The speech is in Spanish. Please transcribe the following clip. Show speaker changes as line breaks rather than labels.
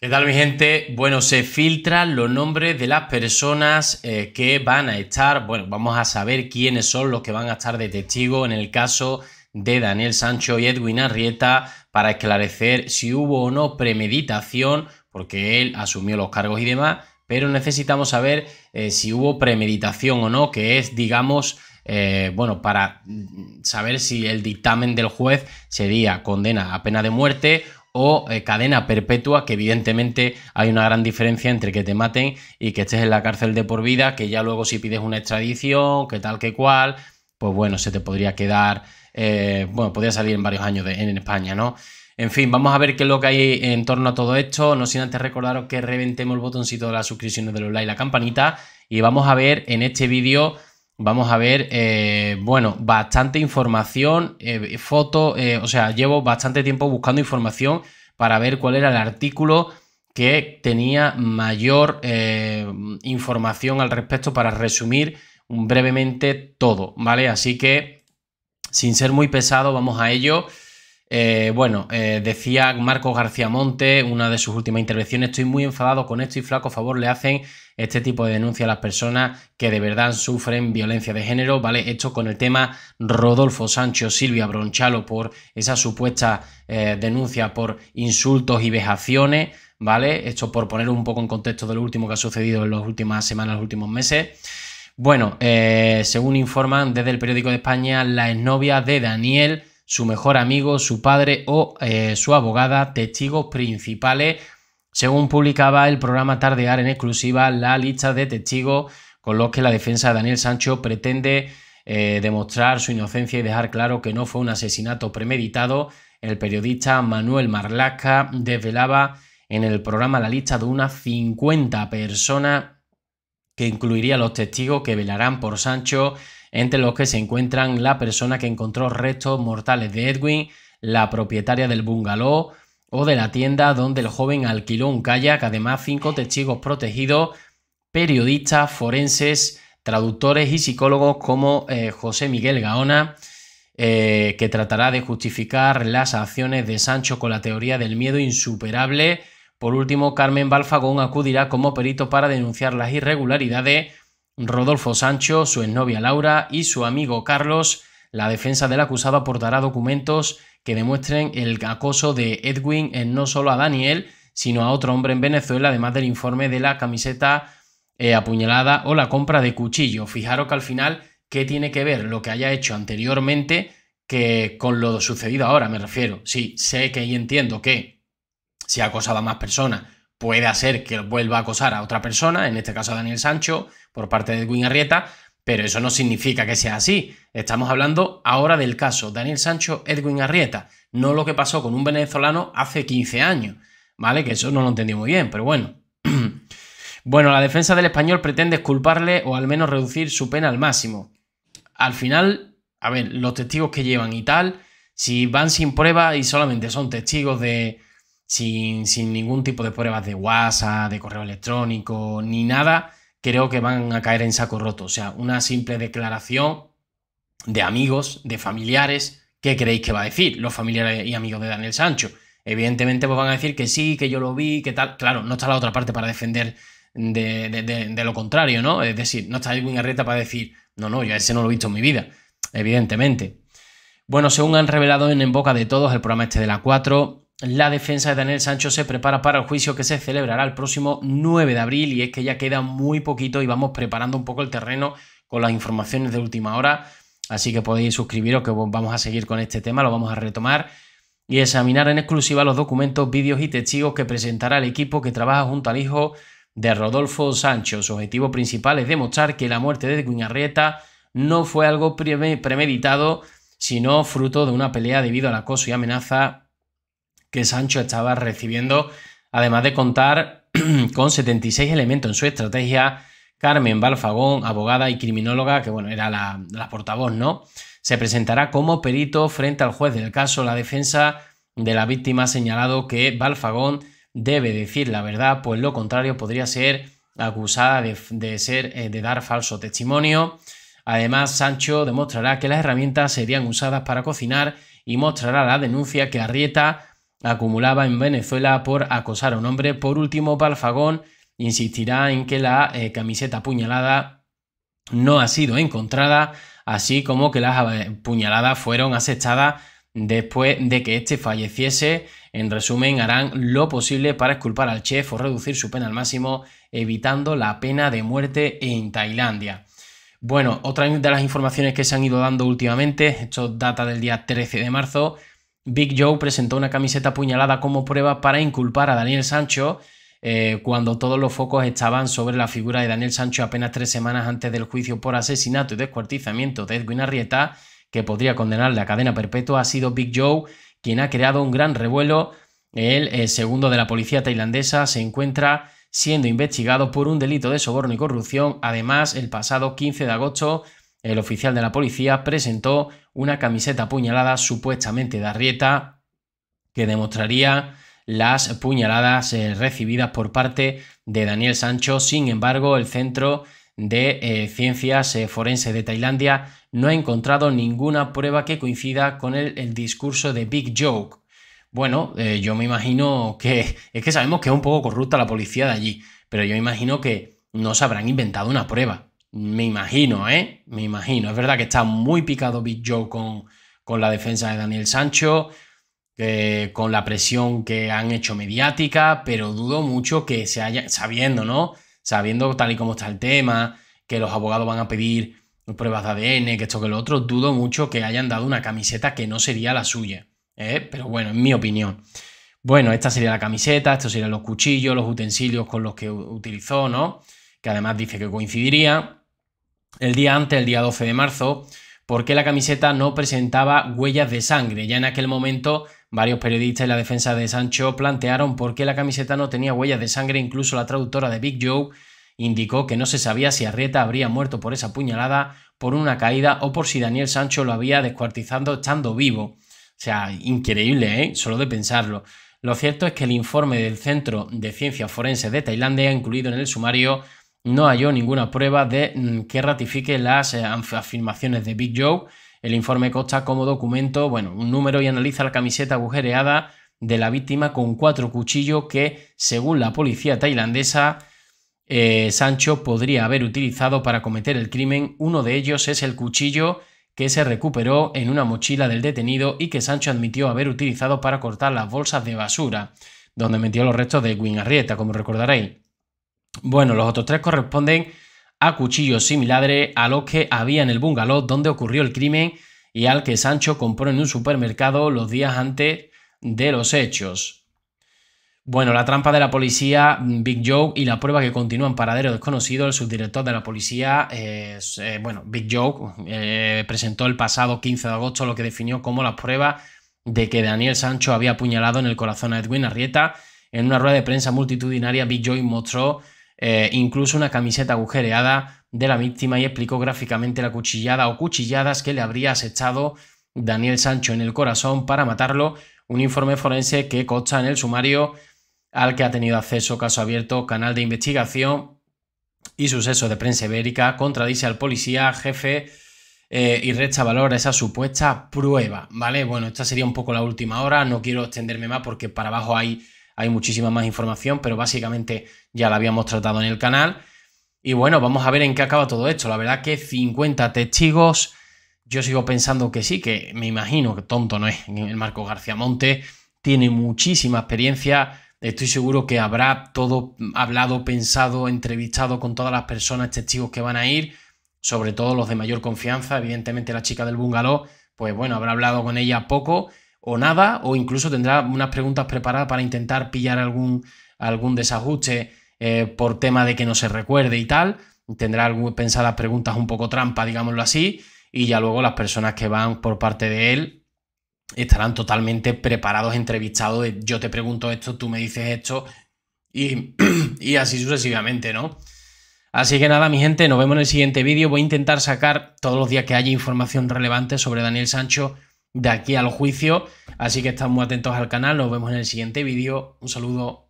¿Qué tal mi gente? Bueno, se filtran los nombres de las personas eh, que van a estar, bueno, vamos a saber quiénes son los que van a estar de testigo en el caso de Daniel Sancho y Edwin Arrieta para esclarecer si hubo o no premeditación, porque él asumió los cargos y demás, pero necesitamos saber eh, si hubo premeditación o no, que es, digamos, eh, bueno, para mm, saber si el dictamen del juez sería condena a pena de muerte o eh, cadena perpetua, que evidentemente hay una gran diferencia entre que te maten y que estés en la cárcel de por vida, que ya luego si pides una extradición, que tal, que cual, pues bueno, se te podría quedar, eh, bueno, podría salir en varios años en España, ¿no? En fin, vamos a ver qué es lo que hay en torno a todo esto, no sin antes recordaros que reventemos el botoncito de las suscripciones de los likes, y la campanita y vamos a ver en este vídeo Vamos a ver, eh, bueno, bastante información, eh, foto, eh, o sea, llevo bastante tiempo buscando información para ver cuál era el artículo que tenía mayor información al respecto para resumir brevemente todo, ¿vale? Así que, sin ser muy pesado, vamos a ello. Eh, bueno, eh, decía Marco García Monte, una de sus últimas intervenciones, estoy muy enfadado con esto y flaco favor le hacen este tipo de denuncia a las personas que de verdad sufren violencia de género, ¿vale? Esto con el tema Rodolfo Sancho Silvia Bronchalo por esa supuesta eh, denuncia por insultos y vejaciones, ¿vale? Esto por poner un poco en contexto de lo último que ha sucedido en las últimas semanas, los últimos meses. Bueno, según informan desde el periódico de España, la exnovia de Daniel su mejor amigo, su padre o eh, su abogada, testigos principales, según publicaba el programa Tardear en exclusiva la lista de testigos con los que la defensa de Daniel Sancho pretende eh, demostrar su inocencia y dejar claro que no fue un asesinato premeditado. El periodista Manuel marlaca desvelaba en el programa la lista de unas 50 personas que incluiría los testigos que velarán por Sancho entre los que se encuentran la persona que encontró restos mortales de Edwin, la propietaria del bungalow o de la tienda donde el joven alquiló un kayak, además cinco testigos protegidos, periodistas, forenses, traductores y psicólogos como eh, José Miguel Gaona, eh, que tratará de justificar las acciones de Sancho con la teoría del miedo insuperable. Por último, Carmen Balfagón acudirá como perito para denunciar las irregularidades Rodolfo Sancho, su exnovia Laura y su amigo Carlos, la defensa del acusado aportará documentos que demuestren el acoso de Edwin en no solo a Daniel, sino a otro hombre en Venezuela, además del informe de la camiseta eh, apuñalada o la compra de cuchillo. Fijaros que al final, ¿qué tiene que ver lo que haya hecho anteriormente que con lo sucedido ahora? Me refiero. Sí, sé que y entiendo que se acosaba a más personas puede hacer que vuelva a acosar a otra persona, en este caso a Daniel Sancho, por parte de Edwin Arrieta, pero eso no significa que sea así. Estamos hablando ahora del caso Daniel Sancho, Edwin Arrieta, no lo que pasó con un venezolano hace 15 años, ¿vale? Que eso no lo entendí muy bien, pero bueno. bueno, la defensa del español pretende culparle o al menos reducir su pena al máximo. Al final, a ver, los testigos que llevan y tal, si van sin prueba y solamente son testigos de, sin, ningún tipo de pruebas de WhatsApp, de correo electrónico, ni nada, creo que van a caer en saco roto. O sea, una simple declaración de amigos, de familiares, ¿qué creéis que va a decir los familiares y amigos de Daniel Sancho? Evidentemente pues van a decir que sí, que yo lo vi, que tal. Claro, no está la otra parte para defender de, lo contrario, ¿no? Es decir, no está Edwin Arrieta para decir, no, no, yo ese no lo he visto en mi vida, evidentemente. Bueno, según han revelado en En Boca de Todos, el programa este de la 4, la defensa de Daniel Sancho se prepara para el juicio que se celebrará el próximo 9 de abril y es que ya queda muy poquito y vamos preparando un poco el terreno con las informaciones de última hora, así que podéis suscribiros que vamos a seguir con este tema, lo vamos a retomar y examinar en exclusiva los documentos, vídeos y testigos que presentará el equipo que trabaja junto al hijo de Rodolfo Sancho. Su objetivo principal es demostrar que la muerte de Guñarrieta no fue algo premeditado, sino fruto de una pelea debido al acoso y amenaza que Sancho estaba recibiendo, además de contar con 76 elementos en su estrategia. Carmen Balfagón, abogada y criminóloga, que bueno, era la, portavoz, ¿no? Se presentará como perito frente al juez del caso. La defensa de la víctima ha señalado que Balfagón debe decir la verdad, pues lo contrario podría ser acusada de, ser, eh, de dar falso testimonio. Además, Sancho demostrará que las herramientas serían usadas para cocinar y mostrará la denuncia que Arrieta acumulaba en Venezuela por acosar a un hombre. Por último, Palfagón insistirá en que la eh, camiseta apuñalada no ha sido encontrada, así como que las puñaladas fueron acechadas después de que este falleciese. En resumen, harán lo posible para exculpar al chef o reducir su pena al máximo, evitando la pena de muerte en Tailandia. Bueno, otra de las informaciones que se han ido dando últimamente, esto data del día 13 de marzo, Big Joe presentó una camiseta apuñalada como prueba para inculpar a Daniel Sancho eh, cuando todos los focos estaban sobre la figura de Daniel Sancho apenas tres semanas antes del juicio por asesinato y descuartizamiento de Edwin Arrieta, que podría condenarle a cadena perpetua, ha sido Big Joe quien ha creado un gran revuelo. El eh, segundo de la policía tailandesa se encuentra siendo investigado por un delito de soborno y corrupción. Además, el pasado 15 de agosto el oficial de la policía presentó una camiseta apuñalada supuestamente de Arrieta que demostraría las puñaladas eh, recibidas por parte de Daniel Sancho. Sin embargo, el Centro de eh, Ciencias eh, Forense Forenses de Tailandia no ha encontrado ninguna prueba que coincida con el, discurso de Big Joke. Bueno, yo me imagino que es que sabemos que es un poco corrupta la policía de allí, pero yo imagino que no se habrán inventado una prueba. Me imagino, ¿eh? Me imagino. Es verdad que está muy picado Big Joe con, con la defensa de Daniel Sancho, con la presión que han hecho mediática, pero dudo mucho que se haya, sabiendo, ¿no? Sabiendo tal y como está el tema, que los abogados van a pedir pruebas de ADN, que esto que lo otro, dudo mucho que hayan dado una camiseta que no sería la suya. ¿eh? Pero bueno, en mi opinión. Bueno, esta sería la camiseta, estos serían los cuchillos, los utensilios con los que utilizó, ¿no? Que además dice que coincidiría el día antes, el día 12 de marzo, porque la camiseta no presentaba huellas de sangre. Ya en aquel momento varios periodistas y la defensa de Sancho plantearon por qué la camiseta no tenía huellas de sangre, incluso la traductora de Big Joe indicó que no se sabía si Arrieta habría muerto por esa puñalada, por una caída o por si Daniel Sancho lo había descuartizado estando vivo. O sea, increíble, ¿eh? Solo de pensarlo. Lo cierto es que el informe del Centro de Ciencias Forenses de Tailandia, ha incluido en el sumario, no halló ninguna prueba de mm, que ratifique las eh, afirmaciones de Big Joe. El informe consta como documento, bueno, un número y analiza la camiseta agujereada de la víctima con cuatro cuchillos que, según la policía tailandesa, eh, Sancho podría haber utilizado para cometer el crimen. Uno de ellos es el cuchillo que se recuperó en una mochila del detenido y que Sancho admitió haber utilizado para cortar las bolsas de basura, donde metió los restos de Arrieta, como recordaréis. Bueno, los otros tres corresponden a cuchillos similares a los que había en el bungalow donde ocurrió el crimen y al que Sancho compró en un supermercado los días antes de los hechos. Bueno, la trampa de la policía, mm, Big Joe y la prueba que continúa en paradero desconocido, el subdirector de la policía, eh, bueno, Big Joe, eh, presentó el pasado 15 de agosto lo que definió como la prueba de que Daniel Sancho había apuñalado en el corazón a Edwin Arrieta. En una rueda de prensa multitudinaria, Big Joe mostró eh, incluso una camiseta agujereada de la víctima y explicó gráficamente la cuchillada o cuchilladas que le habría acechado Daniel Sancho en el corazón para matarlo, un informe forense que consta en el sumario al que ha tenido acceso caso abierto, canal de investigación y suceso de prensa ibérica, contradice al policía, jefe eh, y resta valor a esa supuesta prueba, ¿vale? Bueno, esta sería un poco la última hora, no quiero extenderme más porque para abajo hay hay muchísima más información, pero básicamente ya la habíamos tratado en el canal. Y bueno, vamos a ver en qué acaba todo esto. La verdad que 50 testigos, yo sigo pensando que sí, que me imagino que tonto no es el Marco García Monte, tiene muchísima experiencia, estoy seguro que habrá todo hablado, pensado, entrevistado con todas las personas, testigos que van a ir, sobre todo los de mayor confianza, evidentemente la chica del bungalow, pues bueno, habrá hablado con ella poco, o nada, o incluso tendrá unas preguntas preparadas para intentar pillar algún, algún desajuste eh, por tema de que no se recuerde y tal. Tendrá pensadas preguntas un poco trampa, digámoslo así, y ya luego las personas que van por parte de él estarán totalmente preparados, entrevistados yo te pregunto esto, tú me dices esto, y, y así sucesivamente, ¿no? Así que nada, mi gente, nos vemos en el siguiente vídeo. Voy a intentar sacar todos los días que haya información relevante sobre Daniel Sancho de aquí al juicio. Así que estamos muy atentos al canal, nos vemos en el siguiente vídeo. Un saludo.